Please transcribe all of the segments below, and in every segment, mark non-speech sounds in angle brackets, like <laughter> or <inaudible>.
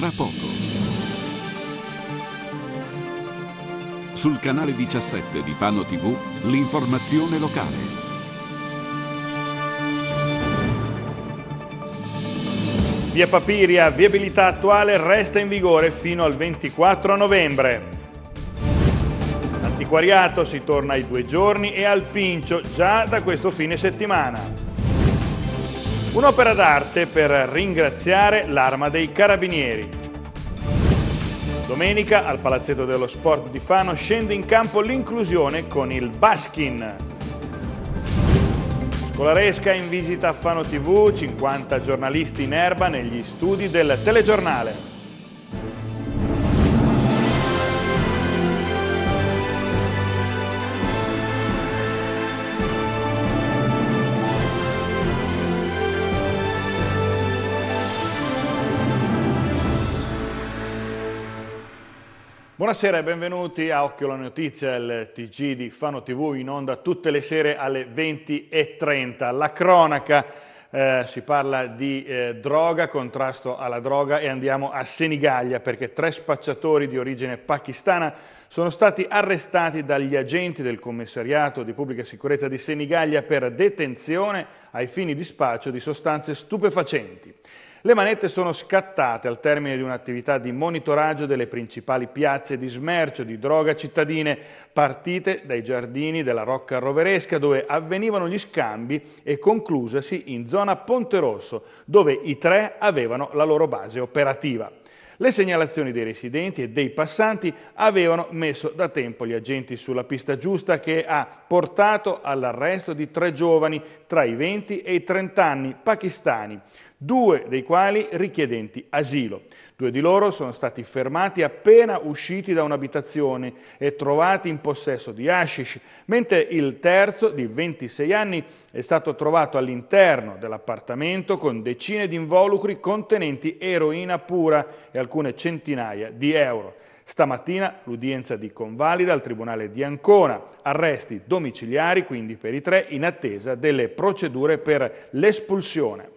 tra poco. Sul canale 17 di Fano TV, l'informazione locale. Via Papiria, viabilità attuale, resta in vigore fino al 24 novembre. Antiquariato si torna ai due giorni e al Pincio già da questo fine settimana. Un'opera d'arte per ringraziare l'Arma dei Carabinieri. Domenica al Palazzetto dello Sport di Fano scende in campo l'inclusione con il Baskin. Scolaresca in visita a Fano TV, 50 giornalisti in erba negli studi del telegiornale. Buonasera e benvenuti a Occhio la Notizia, il TG di Fano TV in onda tutte le sere alle 20.30. La cronaca eh, si parla di eh, droga, contrasto alla droga e andiamo a Senigallia perché tre spacciatori di origine pakistana sono stati arrestati dagli agenti del commissariato di pubblica sicurezza di Senigallia per detenzione ai fini di spaccio di sostanze stupefacenti. Le manette sono scattate al termine di un'attività di monitoraggio delle principali piazze di smercio di droga cittadine, partite dai giardini della Rocca Roveresca dove avvenivano gli scambi e conclusasi in zona Ponte Rosso, dove i tre avevano la loro base operativa. Le segnalazioni dei residenti e dei passanti avevano messo da tempo gli agenti sulla pista giusta che ha portato all'arresto di tre giovani tra i 20 e i 30 anni pakistani due dei quali richiedenti asilo. Due di loro sono stati fermati appena usciti da un'abitazione e trovati in possesso di hashish, mentre il terzo, di 26 anni, è stato trovato all'interno dell'appartamento con decine di involucri contenenti eroina pura e alcune centinaia di euro. Stamattina l'udienza di convalida al Tribunale di Ancona, arresti domiciliari quindi per i tre in attesa delle procedure per l'espulsione.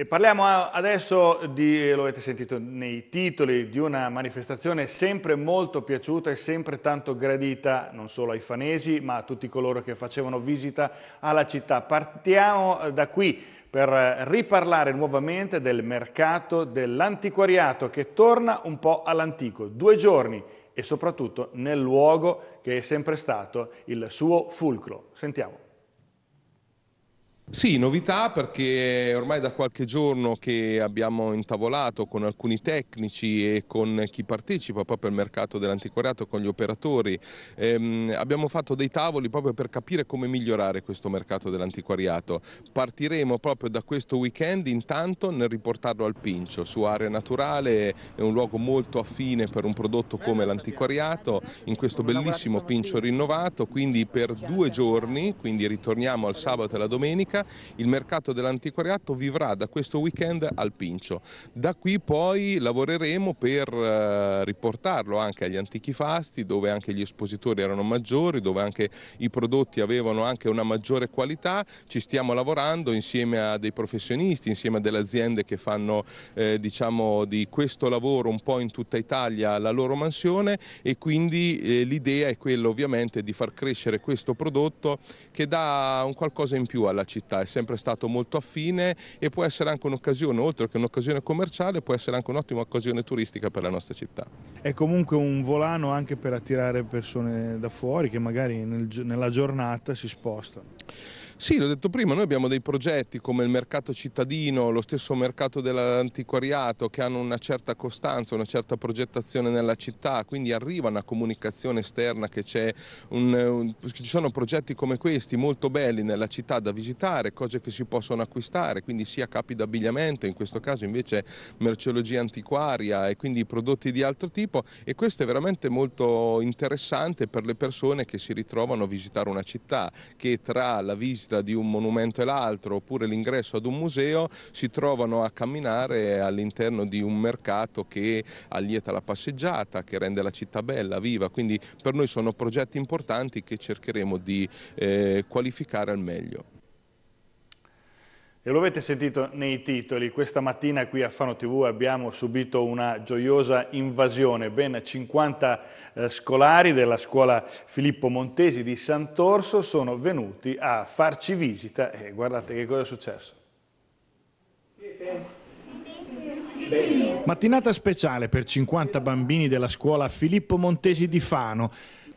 E parliamo adesso di, lo avete sentito nei titoli, di una manifestazione sempre molto piaciuta e sempre tanto gradita non solo ai fanesi ma a tutti coloro che facevano visita alla città. Partiamo eh, da qui per eh, riparlare nuovamente del mercato dell'antiquariato che torna un po' all'antico, due giorni e soprattutto nel luogo che è sempre stato il suo fulcro. Sentiamo. Sì, novità perché ormai da qualche giorno che abbiamo intavolato con alcuni tecnici e con chi partecipa proprio al mercato dell'antiquariato, con gli operatori, ehm, abbiamo fatto dei tavoli proprio per capire come migliorare questo mercato dell'antiquariato. Partiremo proprio da questo weekend intanto nel riportarlo al Pincio, su area naturale, è un luogo molto affine per un prodotto come l'antiquariato, in questo bellissimo Pincio rinnovato, quindi per due giorni, quindi ritorniamo al sabato e alla domenica, Repubblica, il mercato dell'antiquariato vivrà da questo weekend al Pincio. Da qui poi lavoreremo per eh, riportarlo anche agli antichi fasti dove anche gli espositori erano maggiori, dove anche i prodotti avevano anche una maggiore qualità. Ci stiamo lavorando insieme a dei professionisti, insieme a delle aziende che fanno eh, diciamo, di questo lavoro un po' in tutta Italia la loro mansione e quindi eh, l'idea è quella ovviamente di far crescere questo prodotto che dà un qualcosa in più alla città città è sempre stato molto affine e può essere anche un'occasione, oltre che un'occasione commerciale, può essere anche un'ottima occasione turistica per la nostra città. È comunque un volano anche per attirare persone da fuori che magari nel, nella giornata si spostano. Sì, l'ho detto prima, noi abbiamo dei progetti come il mercato cittadino, lo stesso mercato dell'antiquariato che hanno una certa costanza, una certa progettazione nella città, quindi arriva una comunicazione esterna che c'è un, un, ci sono progetti come questi molto belli nella città da visitare, cose che si possono acquistare, quindi sia capi d'abbigliamento, in questo caso invece merceologia antiquaria e quindi prodotti di altro tipo e questo è veramente molto interessante per le persone che si ritrovano a visitare una città che tra la visita vista di un monumento e l'altro oppure l'ingresso ad un museo si trovano a camminare all'interno di un mercato che allieta la passeggiata, che rende la città bella, viva, quindi per noi sono progetti importanti che cercheremo di eh, qualificare al meglio lo avete sentito nei titoli, questa mattina qui a Fano TV abbiamo subito una gioiosa invasione, ben 50 eh, scolari della scuola Filippo Montesi di Sant'Orso sono venuti a farci visita e guardate che cosa è successo. Mattinata speciale per 50 bambini della scuola Filippo Montesi di Fano.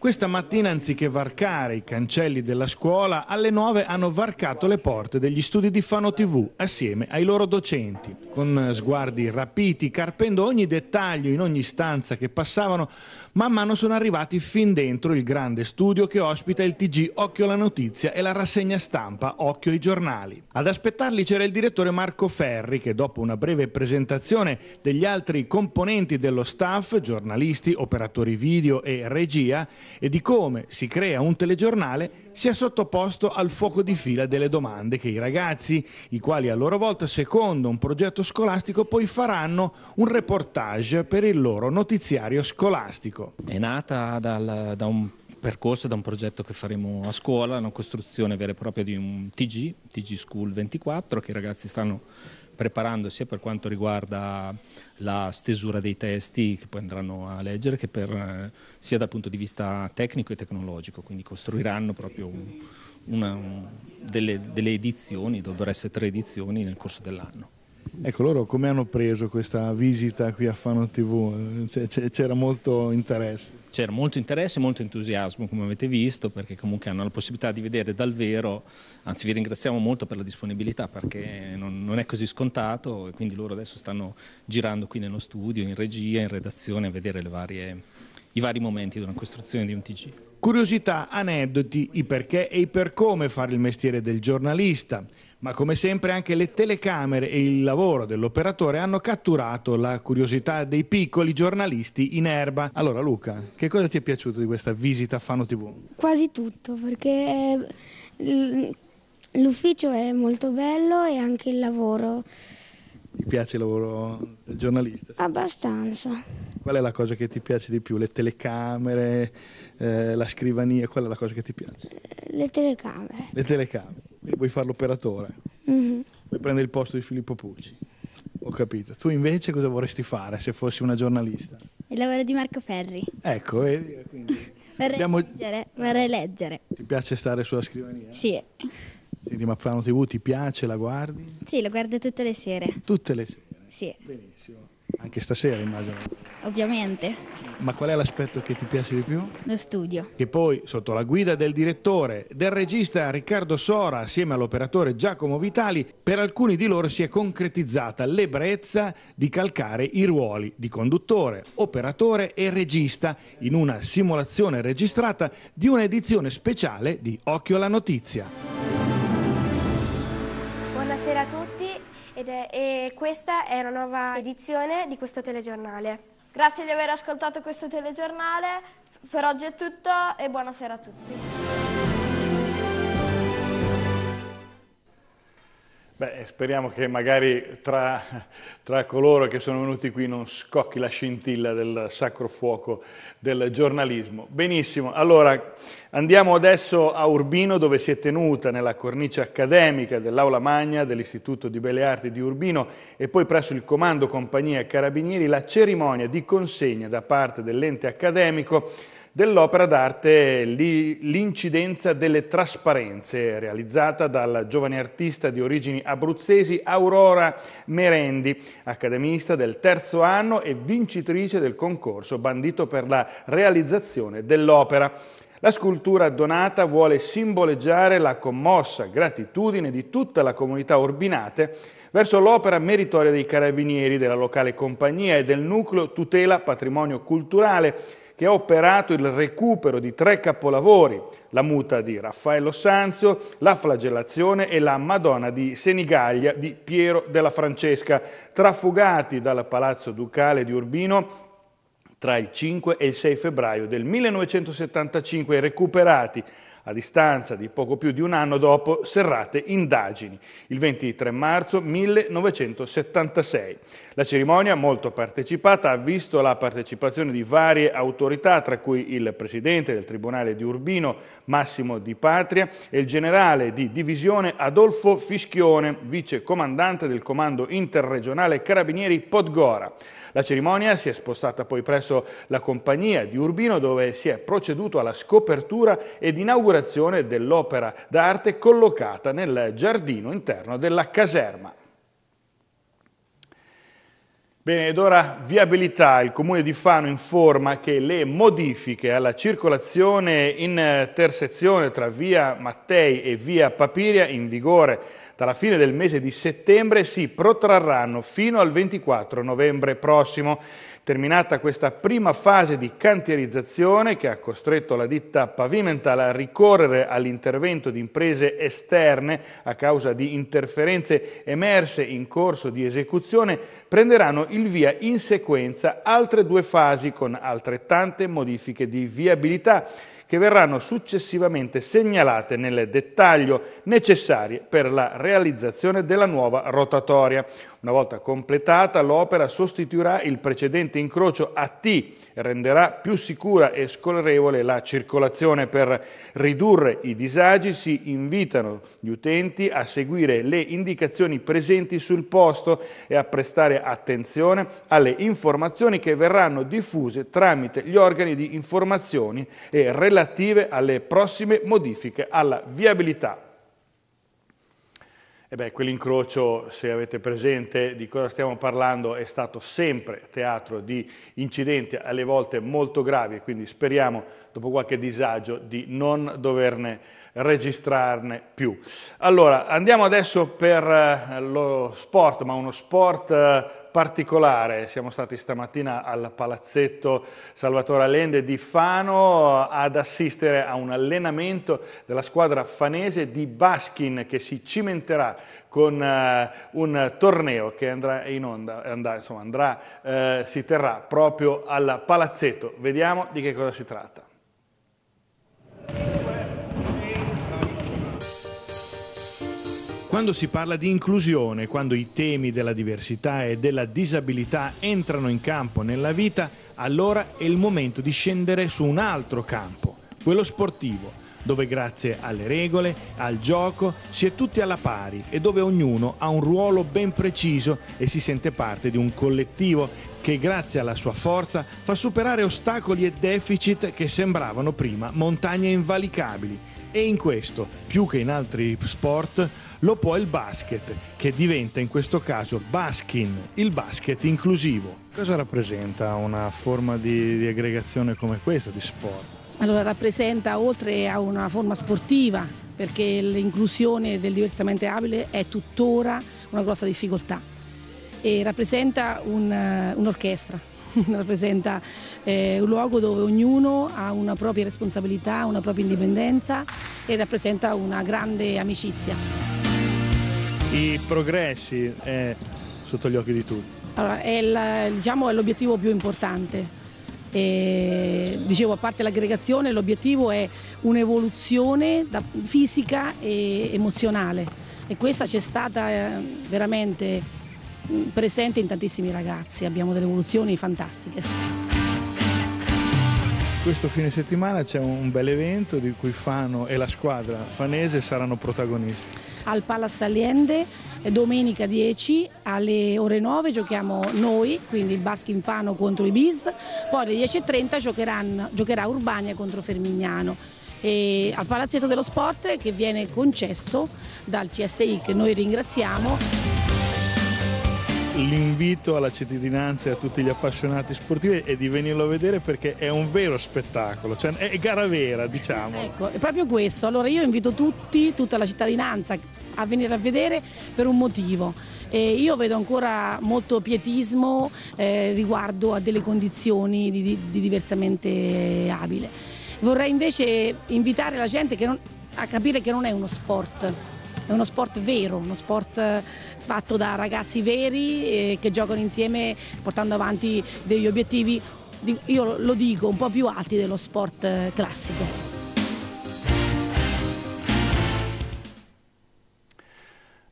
Questa mattina, anziché varcare i cancelli della scuola, alle 9 hanno varcato le porte degli studi di Fano TV assieme ai loro docenti. Con sguardi rapiti, carpendo ogni dettaglio in ogni stanza che passavano, man mano sono arrivati fin dentro il grande studio che ospita il TG Occhio alla Notizia e la rassegna stampa Occhio ai Giornali. Ad aspettarli c'era il direttore Marco Ferri che dopo una breve presentazione degli altri componenti dello staff, giornalisti, operatori video e regia, e di come si crea un telegiornale sia sottoposto al fuoco di fila delle domande che i ragazzi, i quali a loro volta secondo un progetto scolastico poi faranno un reportage per il loro notiziario scolastico. È nata dal, da un percorso da un progetto che faremo a scuola, una costruzione vera e propria di un TG, TG School 24, che i ragazzi stanno preparando sia per quanto riguarda la stesura dei testi che poi andranno a leggere, che per, eh, sia dal punto di vista tecnico e tecnologico, quindi costruiranno proprio un, una, un, delle, delle edizioni, dovrebbero essere tre edizioni nel corso dell'anno. Ecco, loro come hanno preso questa visita qui a Fano TV? C'era molto interesse c'era molto interesse e molto entusiasmo, come avete visto, perché comunque hanno la possibilità di vedere dal vero, anzi vi ringraziamo molto per la disponibilità, perché non, non è così scontato e quindi loro adesso stanno girando qui nello studio, in regia, in redazione, a vedere varie, i vari momenti della costruzione di un TG. Curiosità, aneddoti, i perché e i per come fare il mestiere del giornalista. Ma come sempre anche le telecamere e il lavoro dell'operatore hanno catturato la curiosità dei piccoli giornalisti in erba. Allora Luca, che cosa ti è piaciuto di questa visita a Fano TV? Quasi tutto, perché eh, l'ufficio è molto bello e anche il lavoro. Ti piace il lavoro del giornalista? Abbastanza. Qual è la cosa che ti piace di più? Le telecamere, eh, la scrivania? Qual è la cosa che ti piace? Le telecamere. Le telecamere. Quindi vuoi fare l'operatore, mm-hmm. vuoi prendere il posto di Filippo Pucci. Ho capito. Tu invece cosa vorresti fare se fossi una giornalista? Il lavoro di Marco Ferri. Ecco, e eh, quindi... <laughs> vorrei, abbiamo... leggere, vorrei leggere. Ti piace stare sulla scrivania? Sì. Senti, ma Fano TV ti piace, la guardi? Sì, la guardo tutte le sere. Tutte le sere? Sì. Benissimo. Anche stasera immagino ovviamente. Ma qual è l'aspetto che ti piace di più? Lo studio. Che poi, sotto la guida del direttore, del regista Riccardo Sora, assieme all'operatore Giacomo Vitali, per alcuni di loro si è concretizzata l'ebbrezza di calcare i ruoli di conduttore, operatore e regista in una simulazione registrata di un'edizione speciale di Occhio alla Notizia. Buonasera a tutti ed è, e questa è una nuova edizione di questo telegiornale. Grazie di aver ascoltato questo telegiornale, per oggi è tutto e buonasera a tutti. Beh, speriamo che magari tra, tra, coloro che sono venuti qui non scocchi la scintilla del sacro fuoco del giornalismo. Benissimo, allora andiamo adesso a Urbino dove si è tenuta nella cornice accademica dell'Aula Magna dell'Istituto di Belle Arti di Urbino e poi presso il Comando Compagnia Carabinieri la cerimonia di consegna da parte dell'ente accademico dell'opera d'arte L'incidenza delle trasparenze, realizzata dalla giovane artista di origini abruzzesi Aurora Merendi, accademista del terzo anno e vincitrice del concorso bandito per la realizzazione dell'opera. La scultura donata vuole simboleggiare la commossa gratitudine di tutta la comunità Orbinate verso l'opera meritoria dei carabinieri della locale compagnia e del nucleo tutela patrimonio culturale che ha operato il recupero di tre capolavori, la muta di Raffaello Sanzio, la flagellazione e la Madonna di Senigaglia di Piero della Francesca, trafugati dal Palazzo Ducale di Urbino tra il 5 e il 6 febbraio del 1975 e recuperati a distanza di poco più di un anno dopo, serrate indagini, il 23 marzo 1976. La cerimonia, molto partecipata, ha visto la partecipazione di varie autorità, tra cui il presidente del Tribunale di Urbino, Massimo Di Patria, e il generale di divisione Adolfo Fischione, vice comandante del Comando Interregionale Carabinieri Podgora. La cerimonia si è spostata poi presso la compagnia di Urbino, dove si è proceduto alla scopertura ed inaugurazione inaugurazione dell'opera d'arte collocata nel giardino interno della caserma. Bene, ed ora viabilità. Il Comune di Fano informa che le modifiche alla circolazione in intersezione tra via Mattei e via Papiria in vigore dalla fine del mese di settembre si protrarranno fino al 24 novembre prossimo. Terminata questa prima fase di cantierizzazione che ha costretto la ditta Pavimental a ricorrere all'intervento di imprese esterne a causa di interferenze emerse in corso di esecuzione, prenderanno il via in sequenza altre due fasi con altrettante modifiche di viabilità che verranno successivamente segnalate nel dettaglio necessarie per la realizzazione della nuova rotatoria. Una volta completata l'opera sostituirà il precedente incrocio a T e renderà più sicura e scorrevole la circolazione. Per ridurre i disagi si invitano gli utenti a seguire le indicazioni presenti sul posto e a prestare attenzione alle informazioni che verranno diffuse tramite gli organi di informazioni e relative alle prossime modifiche alla viabilità. E beh, quell'incrocio, se avete presente di cosa stiamo parlando, è stato sempre teatro di incidenti, alle volte molto gravi, quindi speriamo, dopo qualche disagio, di non doverne registrarne più. Allora, andiamo adesso per eh, lo sport, ma uno sport eh, particolare. Siamo stati stamattina al palazzetto Salvatore Allende di Fano ad assistere a un allenamento della squadra fanese di Baskin che si cimenterà con uh, un torneo che andrà in onda, andrà, insomma, andrà, uh, si terrà proprio al palazzetto. Vediamo di che cosa si tratta. Quando si parla di inclusione, quando i temi della diversità e della disabilità entrano in campo nella vita, allora è il momento di scendere su un altro campo, quello sportivo, dove grazie alle regole, al gioco, si è tutti alla pari e dove ognuno ha un ruolo ben preciso e si sente parte di un collettivo che grazie alla sua forza fa superare ostacoli e deficit che sembravano prima montagne invalicabili. E in questo, più che in altri sport, lo può il basket, che diventa in questo caso baskin, il basket inclusivo. Cosa rappresenta una forma di, di aggregazione come questa di sport? Allora rappresenta oltre a una forma sportiva, perché l'inclusione del diversamente abile è tuttora una grossa difficoltà e rappresenta un, eh, un'orchestra, <laughs> rappresenta eh, un luogo dove ognuno ha una propria responsabilità, una propria indipendenza e rappresenta una grande amicizia. I progressi è sotto gli occhi di tutti. Allora, è, la, diciamo, è l'obiettivo più importante. E, dicevo, a parte l'aggregazione, l'obiettivo è un'evoluzione da, fisica e emozionale e questa c'è stata eh, veramente mm, presente in tantissimi ragazzi, abbiamo delle evoluzioni fantastiche. Questo fine settimana c'è un bel evento di cui Fano e la squadra fanese saranno protagonisti al Palace Allende eh, domenica 10 alle ore 9 giochiamo noi, quindi il Baschi Infano contro i Bis, poi alle 10.30 giocherà Urbania contro Fermignano. E al Palazzetto dello Sport che viene concesso dal CSI che noi ringraziamo l'invito alla cittadinanza e a tutti gli appassionati sportivi è di venirlo a vedere perché è un vero spettacolo, cioè è gara vera diciamo. Ecco, è proprio questo, allora io invito tutti, tutta la cittadinanza a venire a vedere per un motivo. E io vedo ancora molto pietismo eh, riguardo a delle condizioni di, di, di diversamente abile. Vorrei invece invitare la gente non, a capire che non è uno sport, è uno sport vero, uno sport eh, fatto da ragazzi veri eh, che giocano insieme portando avanti degli obiettivi, io lo dico, un po' più alti dello sport eh, classico.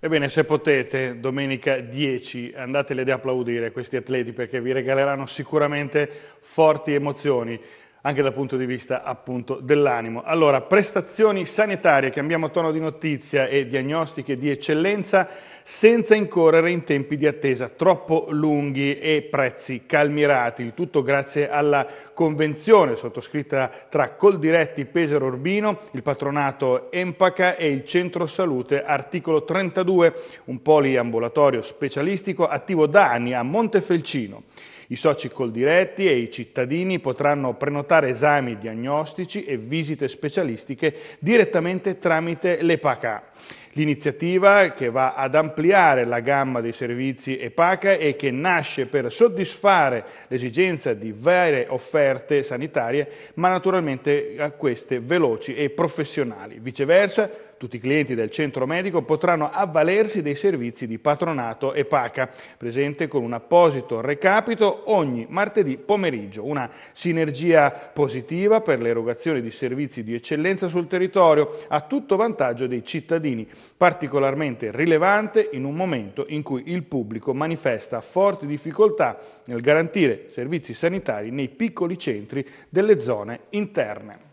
Ebbene, se potete, domenica 10 andateli ad applaudire questi atleti perché vi regaleranno sicuramente forti emozioni anche dal punto di vista appunto dell'animo. Allora, prestazioni sanitarie, cambiamo tono di notizia e diagnostiche di eccellenza senza incorrere in tempi di attesa troppo lunghi e prezzi calmirati, il tutto grazie alla convenzione sottoscritta tra Coldiretti Pesaro Urbino, il patronato Empaca e il Centro Salute articolo 32, un poliambulatorio specialistico attivo da anni a Montefelcino. I soci col diretti e i cittadini potranno prenotare esami diagnostici e visite specialistiche direttamente tramite l'EPACA. L'iniziativa che va ad ampliare la gamma dei servizi EPACA e che nasce per soddisfare l'esigenza di vere offerte sanitarie, ma naturalmente a queste veloci e professionali. Viceversa, tutti i clienti del centro medico potranno avvalersi dei servizi di patronato e PACA, presente con un apposito recapito ogni martedì pomeriggio. Una sinergia positiva per l'erogazione di servizi di eccellenza sul territorio a tutto vantaggio dei cittadini, particolarmente rilevante in un momento in cui il pubblico manifesta forti difficoltà nel garantire servizi sanitari nei piccoli centri delle zone interne.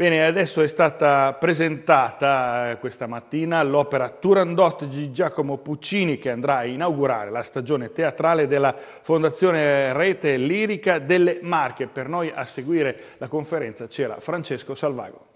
Bene, adesso è stata presentata eh, questa mattina l'opera Turandot di Giacomo Puccini che andrà a inaugurare la stagione teatrale della Fondazione Rete Lirica delle Marche. Per noi a seguire la conferenza c'era Francesco Salvago.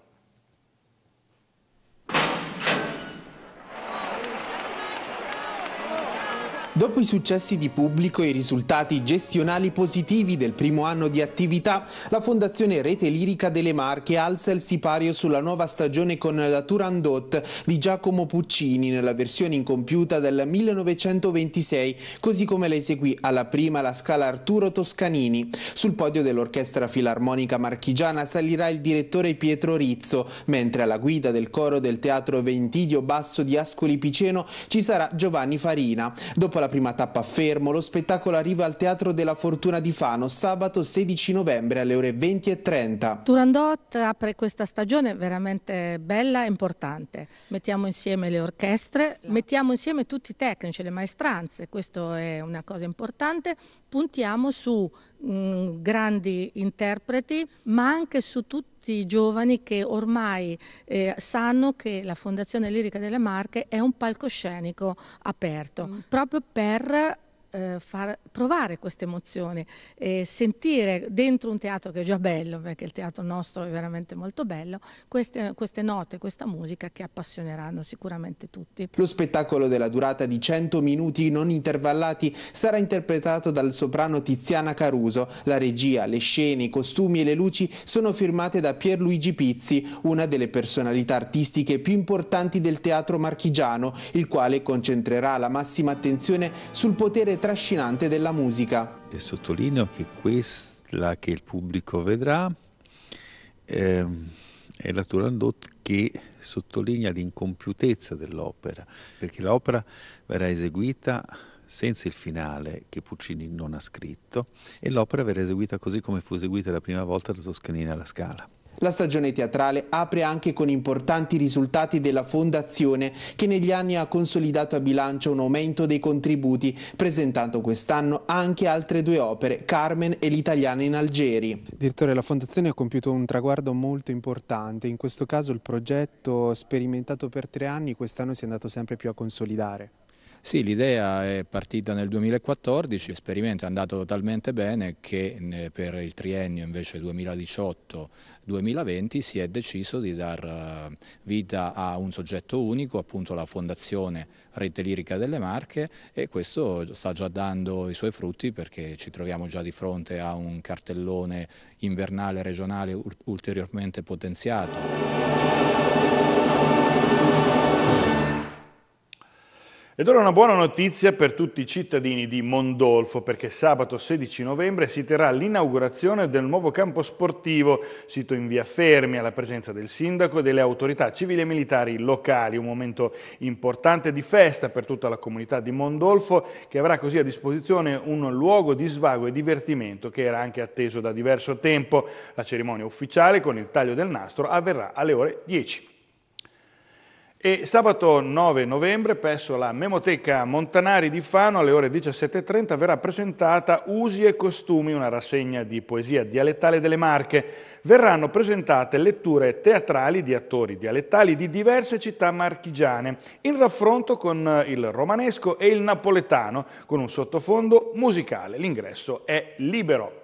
Dopo i successi di pubblico e i risultati gestionali positivi del primo anno di attività, la Fondazione Rete Lirica delle Marche alza il sipario sulla nuova stagione con la Turandot di Giacomo Puccini nella versione incompiuta del 1926, così come la eseguì alla prima la scala Arturo Toscanini. Sul podio dell'Orchestra Filarmonica Marchigiana salirà il direttore Pietro Rizzo, mentre alla guida del coro del Teatro Ventidio Basso di Ascoli Piceno ci sarà Giovanni Farina. Dopo la prima tappa a Fermo, lo spettacolo arriva al Teatro della Fortuna di Fano sabato 16 novembre alle ore 20 e 30. Turandot apre questa stagione veramente bella e importante. Mettiamo insieme le orchestre, mettiamo insieme tutti i tecnici, le maestranze, questo è una cosa importante. Puntiamo su Mm, grandi interpreti, ma anche su tutti i giovani che ormai eh, sanno che la Fondazione Lirica delle Marche è un palcoscenico aperto, mm. proprio per eh, far, provare questa emozione e sentire dentro un teatro che è già bello, perché il teatro nostro è veramente molto bello, queste, queste note, questa musica che appassioneranno sicuramente tutti. Lo spettacolo della durata di 100 minuti non intervallati sarà interpretato dal soprano Tiziana Caruso. La regia, le scene, i costumi e le luci sono firmate da Pierluigi Pizzi, una delle personalità artistiche più importanti del teatro marchigiano, il quale concentrerà la massima attenzione sul potere trascinante della musica. E sottolineo che quella che il pubblico vedrà eh, è la Turandot che sottolinea l'incompiutezza dell'opera, perché l'opera verrà eseguita senza il finale che Puccini non ha scritto e l'opera verrà eseguita così come fu eseguita la prima volta da Toscanini alla Scala. La stagione teatrale apre anche con importanti risultati della Fondazione che negli anni ha consolidato a bilancio un aumento dei contributi, presentando quest'anno anche altre due opere, Carmen e L'Italiana in Algeri. Direttore, la Fondazione ha compiuto un traguardo molto importante, in questo caso il progetto sperimentato per tre anni quest'anno si è andato sempre più a consolidare. Sì, l'idea è partita nel 2014, l'esperimento è andato talmente bene che per il triennio invece 2018-2020 si è deciso di dar eh, vita a un soggetto unico, appunto la Fondazione Rete Lirica delle Marche e questo sta già dando i suoi frutti perché ci troviamo già di fronte a un cartellone invernale regionale ulteriormente potenziato. Ed ora una buona notizia per tutti i cittadini di Mondolfo, perché sabato 16 novembre si terrà l'inaugurazione del nuovo campo sportivo, sito in via Fermi, alla presenza del sindaco e delle autorità civili e militari locali. Un momento importante di festa per tutta la comunità di Mondolfo, che avrà così a disposizione un luogo di svago e divertimento che era anche atteso da diverso tempo. La cerimonia ufficiale con il taglio del nastro avverrà alle ore 10. E sabato 9 novembre, presso la Memoteca Montanari di Fano, alle ore 17.30, verrà presentata Usi e Costumi, una rassegna di poesia dialettale delle Marche. Verranno presentate letture teatrali di attori dialettali di diverse città marchigiane, in raffronto con il romanesco e il napoletano, con un sottofondo musicale. L'ingresso è libero.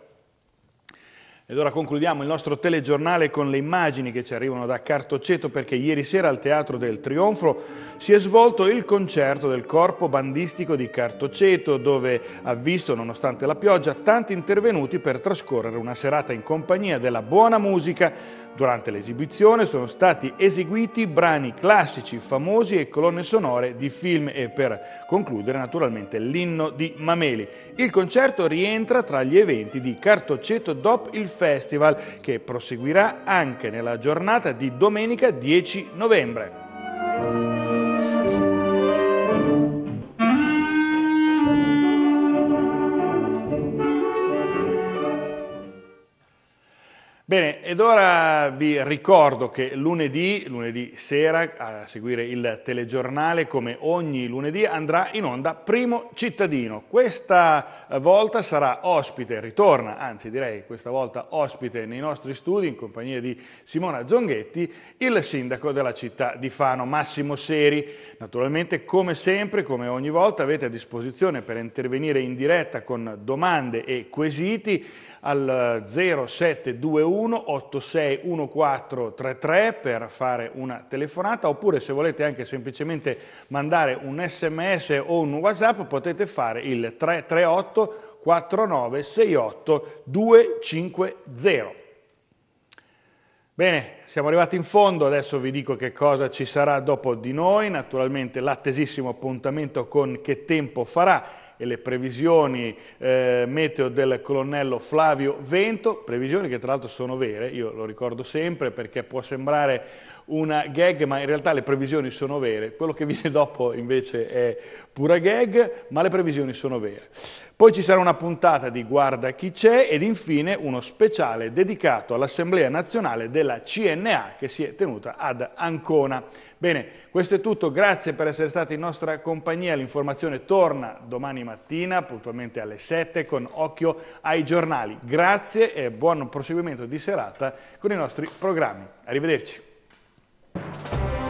Ed ora concludiamo il nostro telegiornale con le immagini che ci arrivano da Cartoceto perché ieri sera al Teatro del Trionfo si è svolto il concerto del corpo bandistico di Cartoceto dove ha visto, nonostante la pioggia, tanti intervenuti per trascorrere una serata in compagnia della buona musica, Durante l'esibizione sono stati eseguiti brani classici, famosi e colonne sonore di film e per concludere naturalmente l'inno di Mameli. Il concerto rientra tra gli eventi di Cartoceto Dop il Festival che proseguirà anche nella giornata di domenica 10 novembre. Bene, ed ora vi ricordo che lunedì, lunedì sera, a seguire il telegiornale, come ogni lunedì, andrà in onda Primo Cittadino. Questa volta sarà ospite, ritorna, anzi direi questa volta ospite nei nostri studi, in compagnia di Simona Zonghetti, il sindaco della città di Fano, Massimo Seri. Naturalmente, come sempre, come ogni volta, avete a disposizione per intervenire in diretta con domande e quesiti al 0721 331-861433 per fare una telefonata oppure se volete anche semplicemente mandare un sms o un whatsapp potete fare il 338 4968 250. Bene, siamo arrivati in fondo, adesso vi dico che cosa ci sarà dopo di noi, naturalmente l'attesissimo appuntamento con Che Tempo Farà e le previsioni eh, meteo del colonnello Flavio Vento, previsioni che tra l'altro sono vere, io lo ricordo sempre perché può sembrare una gag, ma in realtà le previsioni sono vere. Quello che viene dopo invece è pura gag, ma le previsioni sono vere. Poi ci sarà una puntata di Guarda chi c'è ed infine uno speciale dedicato all'Assemblea nazionale della CNA che si è tenuta ad Ancona. Bene, questo è tutto, grazie per essere stati in nostra compagnia. L'informazione torna domani mattina, puntualmente alle 7, con occhio ai giornali. Grazie e buon proseguimento di serata con i nostri programmi. Arrivederci. Thank you.